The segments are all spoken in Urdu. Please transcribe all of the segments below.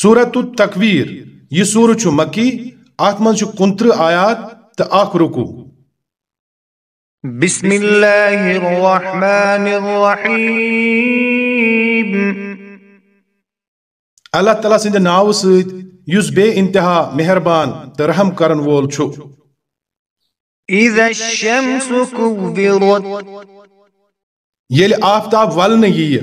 سورت تکویر یہ سور چھ مکی آت من کنتر آیات تا آخ رکو بسم اللہ الرحمن الرحیم اللہ تعالیٰ سند ناو سید یس بے انتہا مہربان ترحم کرن وول چھو اذا الشمس کورت یل آفتاب ولن یہ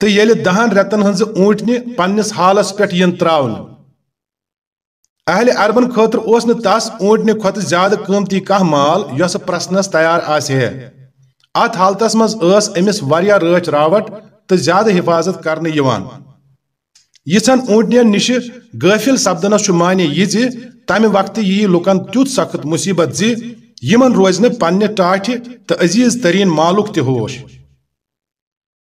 تو یل دہن رتن ہز اونٹنہ پنس حالس پہ ن تر اہل عربن خاطر اس اونٹنی کھت زیادہ قیمتی کھانا مال یس پرسنس تیار ات حالت مز امس و رچ راوٹ تو زیادہ حفاظت کرنے اونٹنی نش غفل سپدنس زی تمہ وقت یہ لکن تیت سخت مصیبت زمن پنہ ٹاٹھ تو عزیز ترین مالک تہ ہوش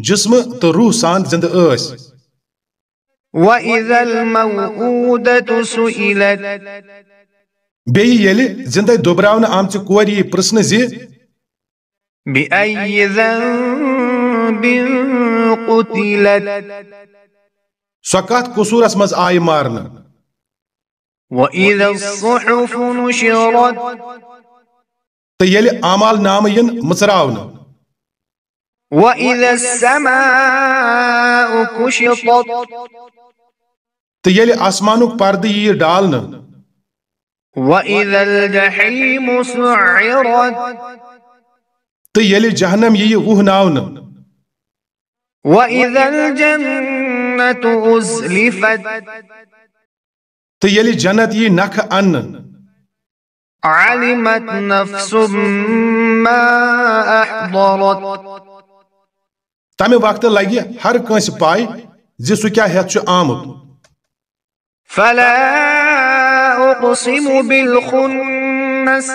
جسم تو روح سان زند ایس وَإِذَا سُئِلَتْ بیئی یلی زندہ دبر آمچ کوری پرسن زی بِأَيِّ ذَنْبٍ قُتِلَتْ سوکات قصور اسمز آئی مارن وَإِذَا الصُّحُفُ نُشِرَتْ تو یل امال نامہ ان مچرو وإذا السماء كشطت تيالي آسمانك باردي يدالنا وإذا الجحيم سعرت تيالي جهنم يي وإذا الجنة أزلفت تيالي جنة يي أن علمت نفس ما أحضرت تمہ وقت لگہ ہر کنس پائی زی آمد فلا اقسم بالخنس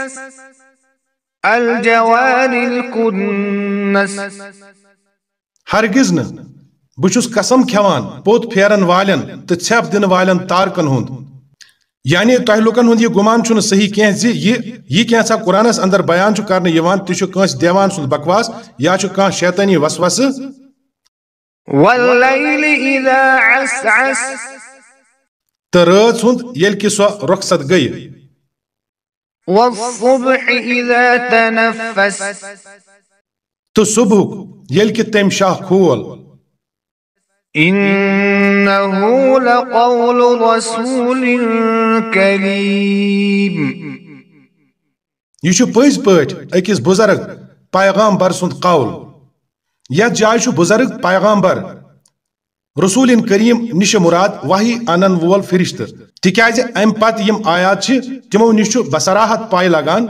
الجوار الكنس ہرگز نہ نس قسم کی پوت پھیرن پال دن وال تارکن ہند یعنی تہ لکن ہند یہ گمان چھ صحیح کی یہ یہ کی قرآن اندر بیان کرنے یوان تہ کنس دیوان سند بکواس یا کان شیطانی وسوس تو رات ہند یل کہ سو رخصت گئی تو صبح یل کہ تم شاہ کھول انہو لقول رسول کریم یہ پز پیٹ اکس بزرگ پیغامبر سند قول یا جائے چھو بزرگ پیغامبر ان کریم نش مراد وحی انن وول فرشت ایم ام یم آیات تمو نشو بصراحت پائے لگان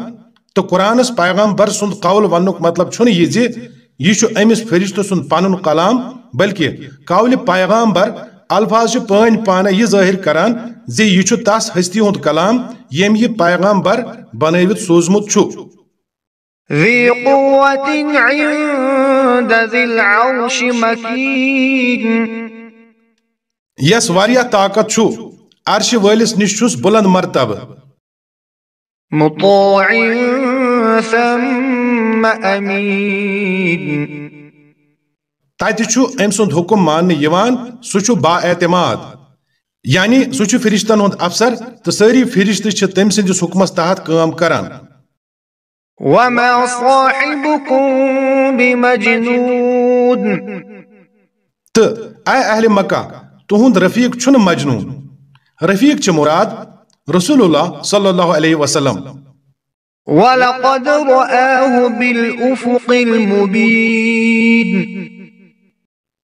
تو قرانس پیغامبر سند قول ونک مطلب یہ چھ جس فرشت سند پن کلام بلکہ کاولی پیغامبر الفاظ پانی پانا یہ ظاہر کران زی یہ چھو تاس ہستی ہوند کلام یم یہ پیغامبر بنائیوت سوزمت چھو ذی قوت عند ذی العرش مکین یس واریا طاقت چھو عرش والس نشوس بلند مرتب مطوع ثم امین تاتی چھو سند حکم مان یوان سو با اعتماد یعنی سو فرشتن ہوند افسر تساری فرشت چھو تیم سند جس حکم استاہت کام کران وما صاحبکم بمجنود ت اے اہل مکہ تو ہوند رفیق چھن مجنون رفیق چھ مراد رسول اللہ صلی اللہ علیہ وسلم وَلَقَدْ رَآهُ بِالْأُفُقِ الْمُبِينِ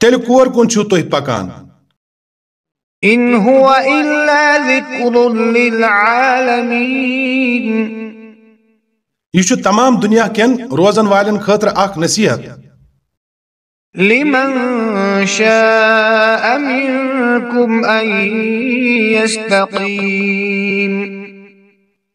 تیل کور کن چھو تو پکان ان ترہ الا ذکر للعالمین یہ چھو تمام دنیا کین روزن والی خطر اخ نصیحت لمن شاء منكم ان